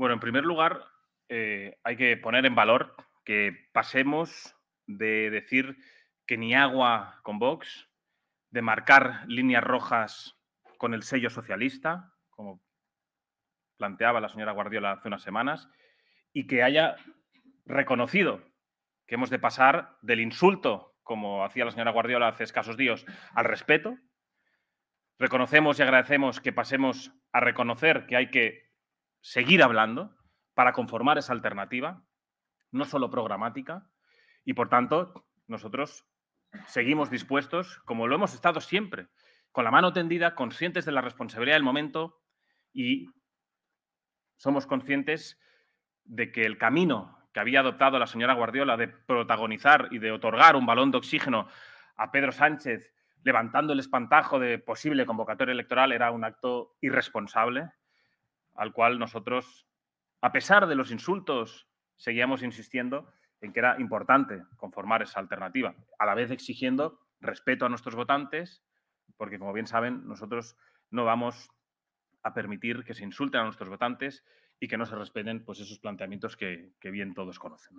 Bueno, en primer lugar, eh, hay que poner en valor que pasemos de decir que ni agua con Vox, de marcar líneas rojas con el sello socialista, como planteaba la señora Guardiola hace unas semanas, y que haya reconocido que hemos de pasar del insulto, como hacía la señora Guardiola hace escasos días, al respeto. Reconocemos y agradecemos que pasemos a reconocer que hay que seguir hablando para conformar esa alternativa, no solo programática, y por tanto nosotros seguimos dispuestos, como lo hemos estado siempre, con la mano tendida, conscientes de la responsabilidad del momento y somos conscientes de que el camino que había adoptado la señora Guardiola de protagonizar y de otorgar un balón de oxígeno a Pedro Sánchez levantando el espantajo de posible convocatoria electoral era un acto irresponsable al cual nosotros, a pesar de los insultos, seguíamos insistiendo en que era importante conformar esa alternativa, a la vez exigiendo respeto a nuestros votantes, porque como bien saben, nosotros no vamos a permitir que se insulten a nuestros votantes y que no se respeten pues, esos planteamientos que, bien todos conocen.